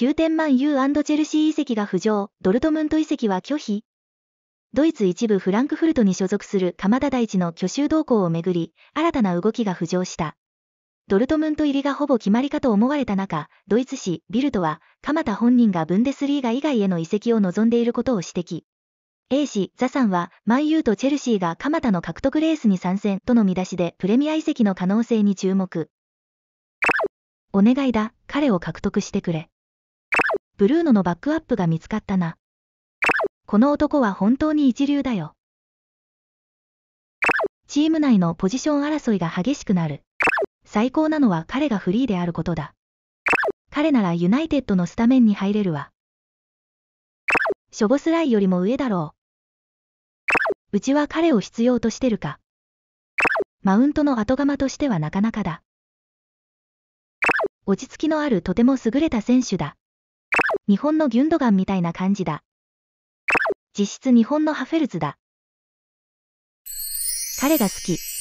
9点満 U& チェルシー遺跡が浮上、ドルトムント遺跡は拒否ドイツ一部フランクフルトに所属する鎌田大地の去就動向をめぐり、新たな動きが浮上した。ドルトムント入りがほぼ決まりかと思われた中、ドイツ紙ビルトは、鎌田本人がブンデスリーガ以外への移籍を望んでいることを指摘。A 氏、ザさんは、マンユーとチェルシーが鎌田の獲得レースに参戦との見出しでプレミア移籍の可能性に注目。お願いだ、彼を獲得してくれ。ブルーノのバックアップが見つかったな。この男は本当に一流だよ。チーム内のポジション争いが激しくなる。最高なのは彼がフリーであることだ。彼ならユナイテッドのスタメンに入れるわ。ショボスライよりも上だろう。うちは彼を必要としてるか。マウントの後釜としてはなかなかだ。落ち着きのあるとても優れた選手だ。日本のギュンドガンみたいな感じだ。実質日本のハフェルズだ。彼が好き。